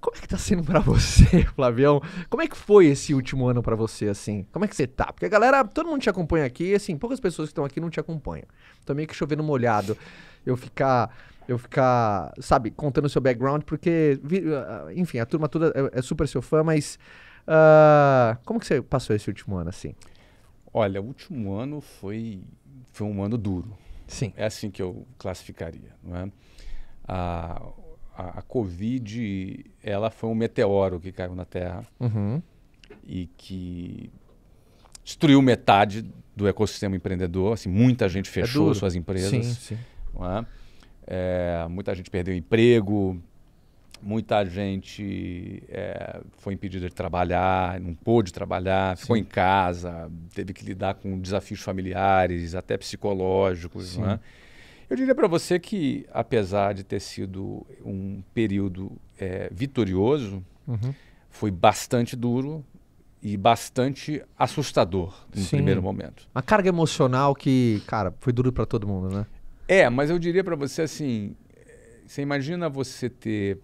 Como é que tá sendo para você, Flavião? Como é que foi esse último ano para você, assim? Como é que você tá? Porque a galera, todo mundo te acompanha aqui, assim, poucas pessoas que estão aqui não te acompanham. Então meio que chovendo molhado. Eu ficar, eu ficar, sabe, contando o seu background, porque, ah, enfim, a turma toda é, é super seu fã, mas uh, como que você passou esse último ano, assim? Olha, o último ano foi, foi um ano duro. Sim. É assim que eu classificaria, não é? uh, a, a, Covid ela foi um meteoro que caiu na Terra uhum. e que destruiu metade do ecossistema empreendedor. Assim, muita gente é fechou é suas empresas. Sim, sim. É? É, muita gente perdeu emprego, muita gente é, foi impedida de trabalhar, não pôde trabalhar, ficou em casa, teve que lidar com desafios familiares, até psicológicos. Eu diria para você que, apesar de ter sido um período é, vitorioso, uhum. foi bastante duro e bastante assustador no Sim. primeiro momento. Uma carga emocional que, cara, foi duro para todo mundo, né? É, mas eu diria para você assim, é, você imagina você ter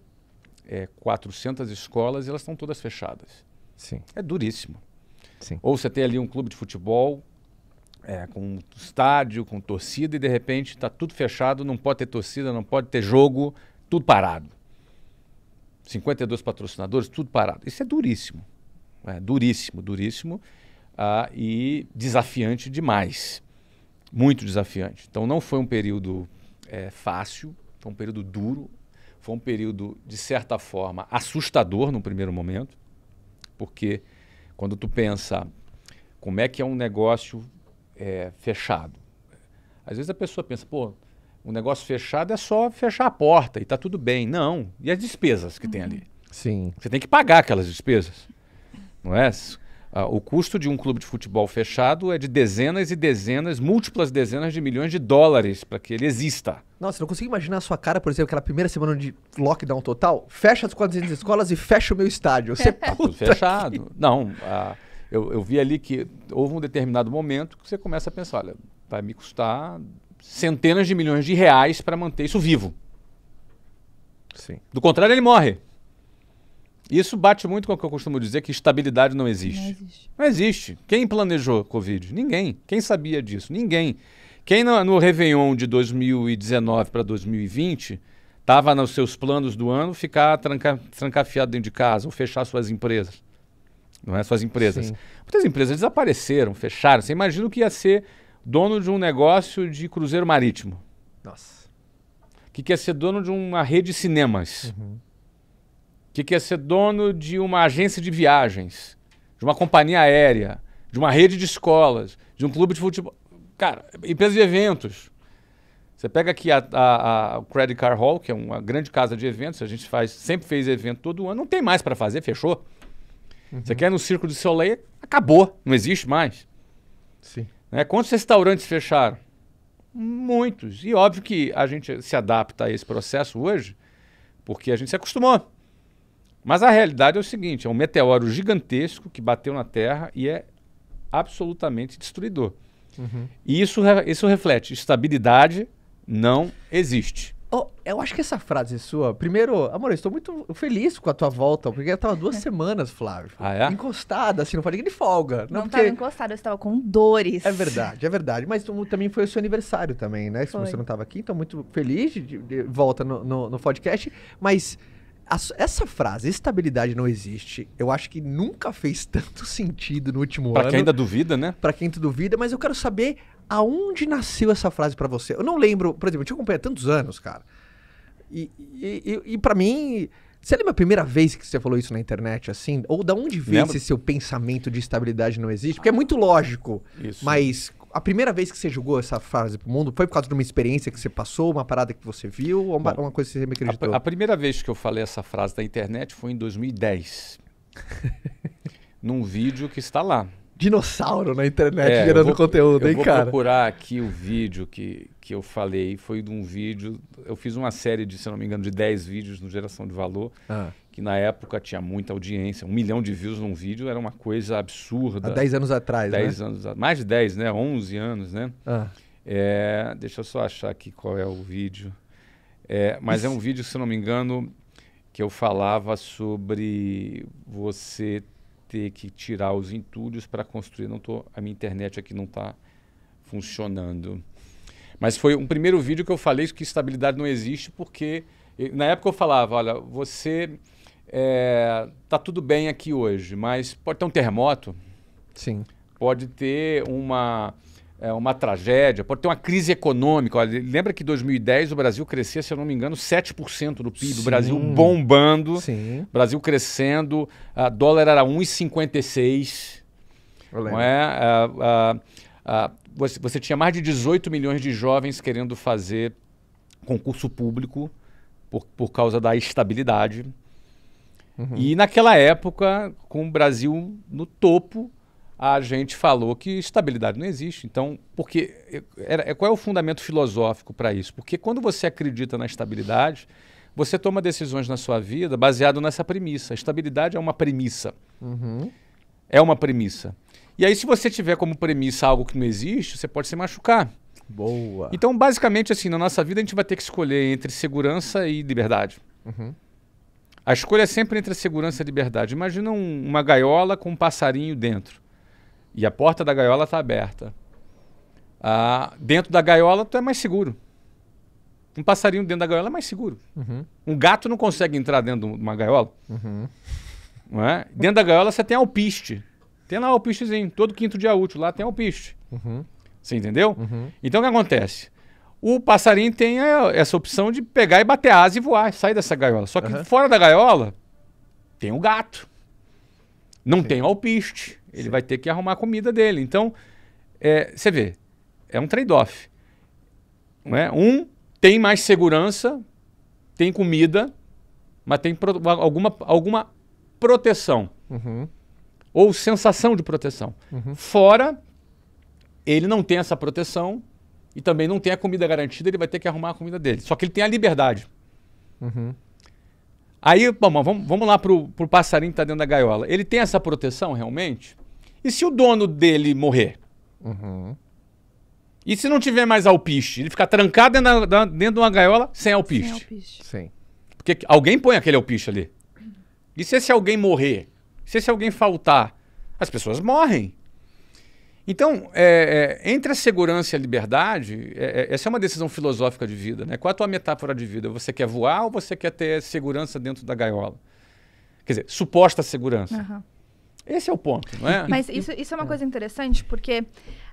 é, 400 escolas e elas estão todas fechadas. Sim. É duríssimo. Sim. Ou você tem ali um clube de futebol é, com estádio, com torcida, e de repente está tudo fechado, não pode ter torcida, não pode ter jogo, tudo parado. 52 patrocinadores, tudo parado. Isso é duríssimo. É, duríssimo, duríssimo ah, e desafiante demais. Muito desafiante. Então não foi um período é, fácil, foi um período duro, foi um período, de certa forma, assustador no primeiro momento, porque quando tu pensa como é que é um negócio é, fechado. Às vezes a pessoa pensa, pô, um negócio fechado é só fechar a porta e está tudo bem. Não. E as despesas que uhum. tem ali? Sim. Você tem que pagar aquelas despesas. Não é? Ah, o custo de um clube de futebol fechado é de dezenas e dezenas, múltiplas dezenas de milhões de dólares para que ele exista. Nossa, não consigo imaginar a sua cara, por exemplo, aquela primeira semana de lockdown total. Fecha as 400 escolas e fecha o meu estádio. Você é. tudo fechado. Que... Não, eu, eu vi ali que houve um determinado momento que você começa a pensar, olha, vai me custar centenas de milhões de reais para manter isso vivo. Sim. Do contrário, ele morre. Isso bate muito com o que eu costumo dizer, que estabilidade não existe. Não existe. Não existe. Quem planejou Covid? Ninguém. Quem sabia disso? Ninguém. Quem no, no Réveillon de 2019 para 2020 estava nos seus planos do ano ficar tranca, trancafiado dentro de casa ou fechar suas empresas não é? Suas empresas. Sim. Muitas empresas desapareceram, fecharam. Você imagina o que ia ser dono de um negócio de cruzeiro marítimo. Nossa. O que, que ia ser dono de uma rede de cinemas. Uhum. O que, que ia ser dono de uma agência de viagens, de uma companhia aérea, de uma rede de escolas, de um clube de futebol. Cara, empresa de eventos. Você pega aqui a, a, a, Credit Card Hall, que é uma grande casa de eventos, a gente faz, sempre fez evento todo ano, não tem mais para fazer, fechou. Uhum. Você quer no Circo de Soleil? Acabou, não existe mais. Sim. Né? Quantos restaurantes fecharam? Muitos. E óbvio que a gente se adapta a esse processo hoje, porque a gente se acostumou. Mas a realidade é o seguinte: é um meteoro gigantesco que bateu na Terra e é absolutamente destruidor. Uhum. E isso, isso reflete estabilidade não existe. Oh, eu acho que essa frase sua. Primeiro, amor, eu estou muito feliz com a tua volta, porque eu estava duas semanas, Flávio. Ah, é? Encostada, assim, não falei que de folga. Não, estava porque... encostada, eu estava com dores. É verdade, é verdade. Mas também foi o seu aniversário também, né? Se você não estava aqui, então muito feliz de, de volta no, no, no podcast. Mas essa frase, estabilidade não existe, eu acho que nunca fez tanto sentido no último pra ano. Para quem ainda duvida, né? Para quem ainda duvida, mas eu quero saber Aonde nasceu essa frase para você? Eu não lembro, por exemplo, eu te acompanho há tantos anos, cara. E, e, e, e para mim, você lembra a primeira vez que você falou isso na internet, assim? Ou da onde veio Lembra? esse seu pensamento de estabilidade não existe? Porque é muito lógico. Isso. Mas a primeira vez que você jogou essa frase pro mundo foi por causa de uma experiência que você passou, uma parada que você viu, ou uma, Bom, uma coisa que você me acreditou? A, a primeira vez que eu falei essa frase da internet foi em 2010. num vídeo que está lá dinossauro na internet é, gerando vou, conteúdo, hein, cara? Eu vou procurar aqui o vídeo que, que eu falei. Foi de um vídeo. Eu fiz uma série de, se não me engano, de 10 vídeos no Geração de Valor. Ah. Que na época tinha muita audiência. Um milhão de views num vídeo era uma coisa absurda. Há 10 anos atrás, né? Dez né? anos Mais de 10, né? 11 anos, né? Ah. É, deixa eu só achar aqui qual é o vídeo. É, mas Isso. é um vídeo, se não me engano, que eu falava sobre você ter que tirar os entulhos para construir. Não tô, a minha internet aqui não está funcionando. Mas foi um primeiro vídeo que eu falei que estabilidade não existe, porque na época eu falava, olha, você é, tudo bem aqui hoje, mas pode ter um terremoto. Sim. Pode ter uma é, uma tragédia, pode ter uma crise econômica. Olha, lembra que em 2010 o Brasil crescia, se eu não me engano, 7% do PIB. Sim. O Brasil bombando, Sim. Brasil crescendo, a dólar era 1,56. Não é? Ah, ah, você, você tinha mais de 18 milhões de jovens querendo fazer concurso público por, por causa da estabilidade. Uhum. E naquela época, com o Brasil no topo, a gente falou que estabilidade não existe. Então, porque eh, era, eh, qual é o fundamento filosófico para isso? Porque quando você acredita na estabilidade, você toma decisões na sua vida baseado nessa premissa. A estabilidade é uma premissa. Uhum. É uma premissa. E aí, se você tiver como premissa algo que não existe, você pode se machucar. Boa. Então, basicamente, assim, na nossa vida a gente vai ter que escolher entre segurança e liberdade. Uhum. A escolha é sempre entre a segurança e a liberdade. Imagina um, uma gaiola com um passarinho dentro e a porta da gaiola está aberta, ah, dentro da gaiola tu é mais seguro. Um passarinho dentro da gaiola é mais seguro. Uhum. Um gato não consegue entrar dentro de uma gaiola. Uhum. Não é? Dentro da gaiola você tem alpiste. Tem lá o alpistezinho. Todo quinto dia útil lá tem alpiste. Uhum. Você entendeu? Uhum. Então o que acontece? O passarinho tem a, essa opção de pegar e bater asa e voar, sair dessa gaiola. Só que uhum. fora da gaiola tem o gato. Não Sim. tem alpiste. Ele Sim. vai ter que arrumar a comida dele. Então, é, você vê, é um trade-off. É? Um tem mais segurança, tem comida, mas tem pro, alguma, alguma proteção. Uhum. Ou sensação de proteção. Uhum. Fora, ele não tem essa proteção e também não tem a comida garantida, ele vai ter que arrumar a comida dele. Só que ele tem a liberdade. Uhum. Aí, bom, vamos, vamos lá para o passarinho que está dentro da gaiola. Ele tem essa proteção realmente? E se o dono dele morrer? Uhum. E se não tiver mais alpiste? Ele ficar trancado dentro, da, dentro de uma gaiola sem alpiste. Sem alpiste. Sim. Porque alguém põe aquele alpiste ali. E se esse alguém morrer? se esse alguém faltar? As pessoas morrem. Então, é, é, entre a segurança e a liberdade, é, é essa é uma decisão filosófica de vida. Né? Qual a tua metáfora de vida? Você quer voar ou você quer ter segurança dentro da gaiola? Quer dizer, suposta segurança. Uhum. Esse é o ponto, não é? Mas isso, isso é uma coisa interessante, porque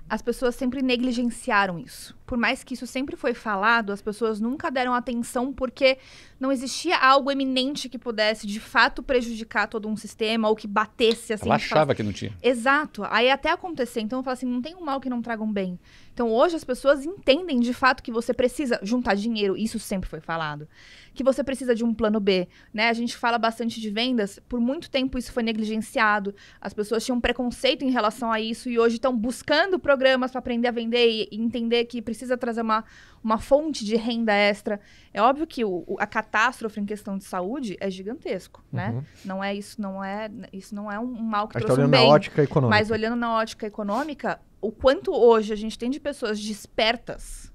as pessoas sempre negligenciaram isso. Por mais que isso sempre foi falado, as pessoas nunca deram atenção porque não existia algo eminente que pudesse de fato prejudicar todo um sistema ou que batesse assim. Ela achava falasse... que não tinha. Exato. Aí até acontecer. Então eu falo assim: não tem um mal que não traga um bem. Então hoje as pessoas entendem de fato que você precisa juntar dinheiro, isso sempre foi falado. Que você precisa de um plano B, né? A gente fala bastante de vendas, por muito tempo isso foi negligenciado. As pessoas tinham preconceito em relação a isso e hoje estão buscando programas para aprender a vender e entender que precisa trazer uma, uma fonte de renda extra. É óbvio que o, a catástrofe em questão de saúde é gigantesco, né? uhum. né? Não é isso, não é isso não é um mal que a tá trouxe tá um bem. Na ótica econômica. Mas olhando na ótica econômica, o quanto hoje a gente tem de pessoas despertas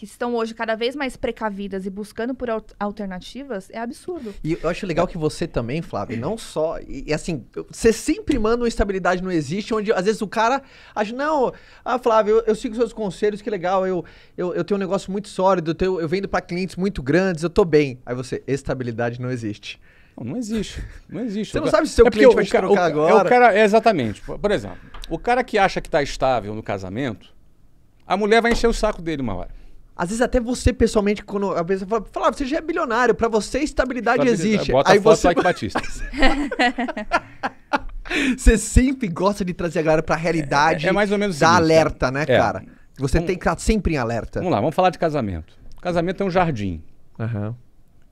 que estão hoje cada vez mais precavidas e buscando por alternativas é absurdo. E eu acho legal que você também, Flávio, não só. E, assim, você sempre manda uma estabilidade não existe, onde às vezes o cara acha, não, ah, Flávio, eu, eu sigo seus conselhos, que legal, eu, eu, eu tenho um negócio muito sólido, eu, tenho, eu vendo para clientes muito grandes, eu tô bem. Aí você, estabilidade não existe. Não, não existe. Não existe. Você não sabe se seu é cliente vai te cara, trocar o, agora. É o cara, é exatamente. Por exemplo, o cara que acha que tá estável no casamento, a mulher vai encher o saco dele uma hora. Às vezes até você pessoalmente, quando a pessoa fala, fala você já é bilionário, para você estabilidade, estabilidade, existe. Bota aí o foto você... Batista. você sempre gosta de trazer a galera pra realidade. É, é mais ou menos Da seguinte, né? alerta, né, é. cara? Você tem que estar sempre em alerta. Vamos lá, vamos falar de casamento. Casamento é um jardim. Uhum.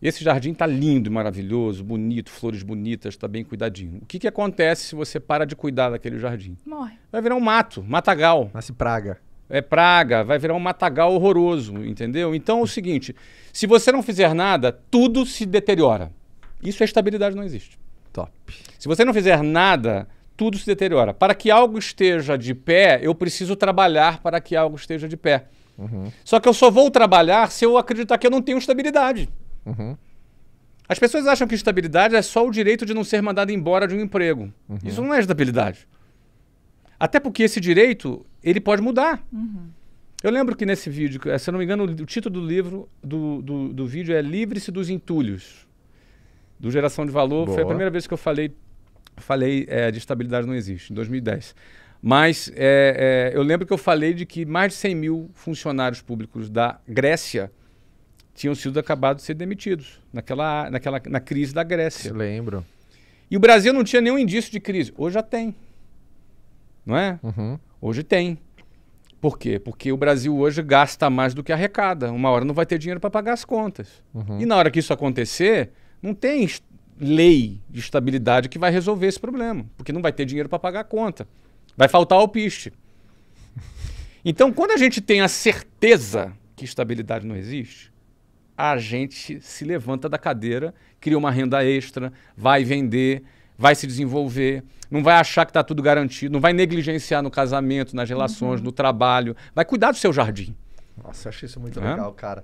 Esse jardim está lindo, maravilhoso, bonito, flores bonitas, está bem cuidadinho. O que, que acontece se você para de cuidar daquele jardim? Morre. Vai virar um mato, matagal. Nasce praga é praga, vai virar um matagal horroroso, entendeu? Então é o seguinte: se você não fizer nada, tudo se deteriora. Isso é estabilidade, não existe. Top. Se você não fizer nada, tudo se deteriora. Para que algo esteja de pé, eu preciso trabalhar para que algo esteja de pé. Uhum. Só que eu só vou trabalhar se eu acreditar que eu não tenho estabilidade. Uhum. As pessoas acham que estabilidade é só o direito de não ser mandado embora de um emprego. Uhum. Isso não é estabilidade. Até porque esse direito ele pode mudar. Uhum. Eu lembro que nesse vídeo, eh, se eu não me engano, o título do livro, do, do, do vídeo é Livre-se dos Entulhos, do Geração de Valor. Boa. Foi a primeira vez que eu falei, falei é, de estabilidade não existe, em 2010. Mas é, é, eu lembro que eu falei de que mais de 100 mil funcionários públicos da Grécia tinham sido acabados de ser demitidos naquela, naquela, na crise da Grécia. Eu lembro. E o Brasil não tinha nenhum indício de crise. Hoje já tem. Não é? Uhum. Hoje tem. Por quê? Porque o Brasil hoje gasta mais do que arrecada. Uma hora não vai ter dinheiro para pagar as contas. Uhum. E na hora que isso acontecer, não tem lei de estabilidade que vai resolver esse problema, porque não vai ter dinheiro para pagar a conta. Vai faltar alpiste. Então, quando a gente tem a certeza que estabilidade não existe, a gente se levanta da cadeira, cria uma renda extra, vai vender, vai se desenvolver, não vai achar que está tudo garantido, não vai negligenciar no casamento, nas relações, uhum. no trabalho. Vai cuidar do seu jardim. Nossa, eu achei isso muito é? legal, cara.